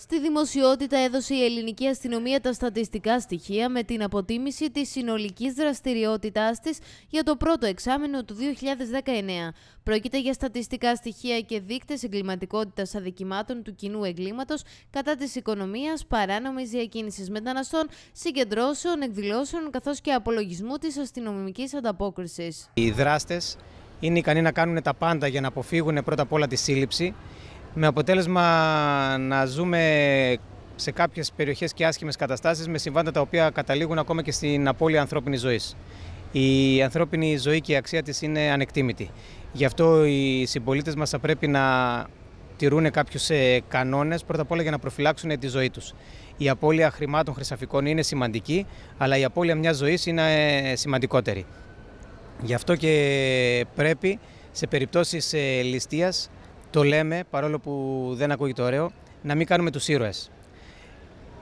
Στη δημοσιότητα έδωσε η ελληνική αστυνομία τα στατιστικά στοιχεία με την αποτίμηση της συνολικής δραστηριότητάς της για το πρώτο εξάμεινο του 2019. Πρόκειται για στατιστικά στοιχεία και δείκτες εγκληματικότητας αδικημάτων του κοινού εγκλήματος κατά της οικονομίας, παράνομης διακίνησης μεταναστών, συγκεντρώσεων, εκδηλώσεων καθώς και απολογισμού της αστυνομικής ανταπόκρισης. Οι δράστες είναι ικανοί να κάνουν τα πάντα για να αποφύγουν πρώτα απ' όλα τη σύλληψη με αποτέλεσμα να ζούμε σε κάποιες περιοχές και άσχημες καταστάσεις με συμβάντα τα οποία καταλήγουν ακόμα και στην απώλεια ανθρώπινης ζωής. Η ανθρώπινη ζωή και η αξία της είναι ανεκτήμητη. Γι' αυτό οι συμπολίτες μας θα πρέπει να τηρούν κάποιους ε, κανόνες πρώτα απ' όλα για να προφυλάξουν τη ζωή τους. Η απώλεια χρημάτων χρυσαφικών είναι σημαντική, αλλά η απώλεια μιας ζωής είναι ε, σημαντικότερη. Γι' αυτό και πρέπει σε περιπτώσεις ε, ληστείας το λέμε, παρόλο που δεν ακούγεται ωραίο, να μην κάνουμε τους ήρωες.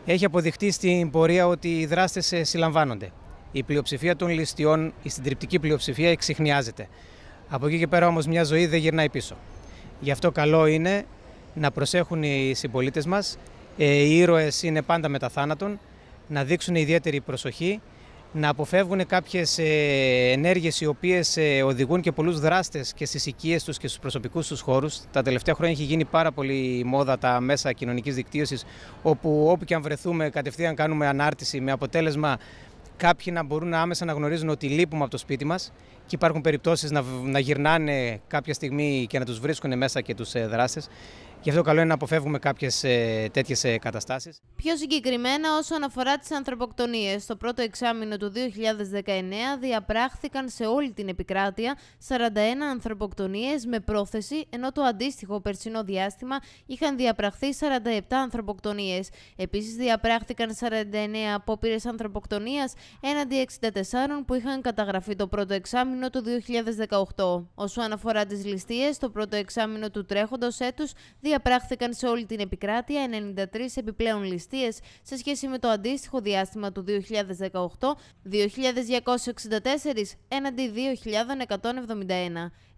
Έχει αποδειχτεί στην πορεία ότι οι δράστες ε, συλλαμβάνονται. Η πλειοψηφία των ληστιών, η συντριπτική πλειοψηφία, εξυχνιάζεται. Από εκεί και πέρα όμως μια ζωή δεν γυρνάει πίσω. Γι' αυτό καλό είναι να προσέχουν οι συμπολίτες μας, ε, οι ήρωες είναι πάντα μετά θάνατον, να δείξουν ιδιαίτερη προσοχή να αποφεύγουν κάποιες ε, ενέργειες οι οποίες ε, οδηγούν και πολλούς δράστες και στις οικίες τους και στους προσωπικούς τους χώρους. Τα τελευταία χρόνια έχει γίνει πάρα πολύ μόδα τα μέσα κοινωνικής δικτύωσης όπου όπου και αν βρεθούμε κατευθείαν κάνουμε ανάρτηση με αποτέλεσμα κάποιοι να μπορούν άμεσα να γνωρίζουν ότι λείπουμε από το σπίτι μας και υπάρχουν περιπτώσεις να, να γυρνάνε κάποια στιγμή και να τους βρίσκουν μέσα και τους ε, δράστες. Γι' αυτό καλό είναι να αποφεύγουμε κάποιες τέτοιε καταστάσεις. Πιο συγκεκριμένα, όσον αφορά τις ανθρωποκτονίες, το πρώτο εξάμεινο του 2019 διαπράχθηκαν σε όλη την επικράτεια 41 ανθρωποκτονίες με πρόθεση, ενώ το αντίστοιχο περσινό διάστημα είχαν διαπραχθεί 47 ανθρωποκτονίες. Επίσης, διαπράχθηκαν 49 απόπειρες ανθρωποκτονίας έναντι 64 που είχαν καταγραφεί το πρώτο εξάμεινο του 2018. Όσον αφορά τις ληστείες, το πρώτο εξάμεινο του τρέχοντος έτους διαπράχθηκαν σε όλη την επικράτεια 93 επιπλέον ληστείες σε σχέση με το αντίστοιχο διάστημα του 2018, 2.264 έναντι 2.171.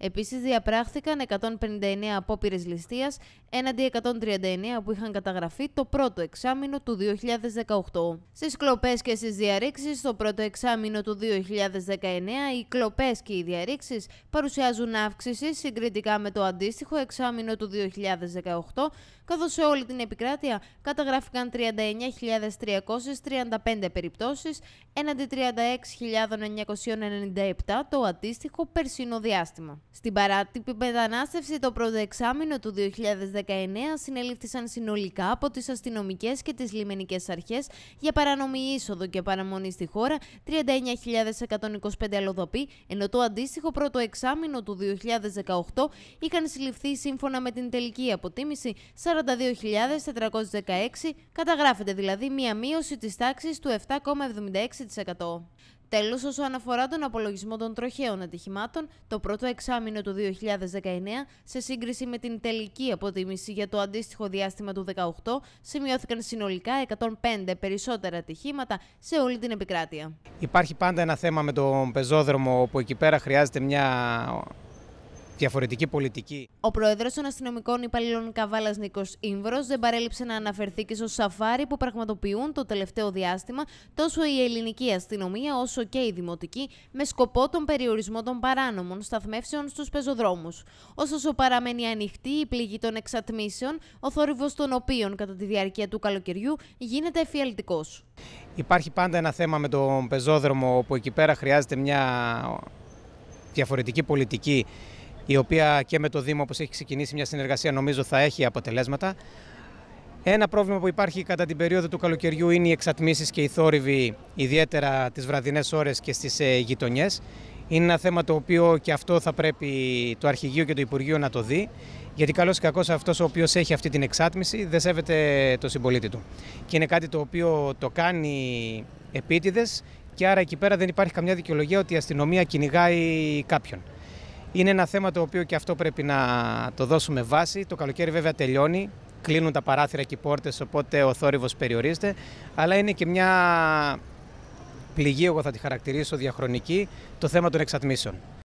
Επίσης διαπράχθηκαν 159 απόπειρες ληστείας έναντι 139 που είχαν καταγραφεί το πρώτο εξάμεινο του 2018. Στις κλοπές και στις διαρρήξεις το πρώτο εξάμεινο του 2019 οι κλοπές και οι διαρρήξεις παρουσιάζουν αύξηση συγκριτικά με το αντίστοιχο εξάμεινο του 2019 καθώς σε όλη την επικράτεια καταγράφηκαν 39.335 περιπτώσεις έναντι 36.997 το αντίστοιχο περσινό διάστημα. Στην παράτυπη μετανάστευση το πρώτο εξάμεινο του 2019 συνελήφθησαν συνολικά από τις αστυνομικές και τις λιμενικές αρχές για παρανομή είσοδο και παραμονή στη χώρα 39.125 αλλοδοποί, ενώ το αντίστοιχο πρώτο εξάμεινο του 2018 είχαν συλληφθεί σύμφωνα με την τελική από αποτίμηση 42.416, καταγράφεται δηλαδή μία μείωση της τάξης του 7,76%. Τέλος, όσο αναφορά τον απολογισμό των τροχαίων ατυχημάτων, το πρώτο εξάμεινο του 2019, σε σύγκριση με την τελική αποτίμηση για το αντίστοιχο διάστημα του 2018, σημειώθηκαν συνολικά 105 περισσότερα ατυχήματα σε όλη την επικράτεια. Υπάρχει πάντα ένα θέμα με τον πεζόδρομο, όπου εκεί πέρα χρειάζεται μια διαφορετική πολιτική. Ο πρόεδρο των αστυνομικών υπαλλήλων Καβάλας Νίκος Ήμβρος δεν παρέλειψε να αναφερθεί και στο σαφάρι που πραγματοποιούν το τελευταίο διάστημα τόσο η ελληνική αστυνομία όσο και η δημοτική με σκοπό τον περιορισμό των παράνομων σταθμεύσεων στους πεζοδρόμους. Ωστόσο, παραμένει ανοιχτή η πληγή των εξατμίσεων, ο θόρυβος των οποίων κατά τη διάρκεια του καλοκαιριού γίνεται εφιαλτικός. Υπάρχει πάντα ένα θέμα με τον πεζόδρομο, όπου εκεί πέρα χρειάζεται μια διαφορετική πολιτική η οποία και με το Δήμο όπως έχει ξεκινήσει μια συνεργασία νομίζω θα έχει αποτελέσματα. Ένα πρόβλημα που υπάρχει κατά την περίοδο του καλοκαιριού είναι οι εξατμίσεις και οι θόρυβοι, ιδιαίτερα τις βραδινές ώρες και στις ε, γειτονιές. Είναι ένα θέμα το οποίο και αυτό θα πρέπει το Αρχηγείο και το Υπουργείο να το δει. Γιατί καλό ή κακό αυτός ο οποίος έχει αυτή την εξάτμιση δεν σέβεται το συμπολίτη του. Και είναι κάτι το οποίο το κάνει επίτηδες και άρα εκεί πέρα δεν υπάρχει καμιά δικαιολογία ότι η αστυνομία κυνηγάει κάποιον. Είναι ένα θέμα το οποίο και αυτό πρέπει να το δώσουμε βάση. Το καλοκαίρι βέβαια τελειώνει, κλείνουν τα παράθυρα και οι πόρτες, οπότε ο θόρυβος περιορίζεται. Αλλά είναι και μια πληγή, εγώ θα τη χαρακτηρίσω διαχρονική, το θέμα των εξατμίσεων.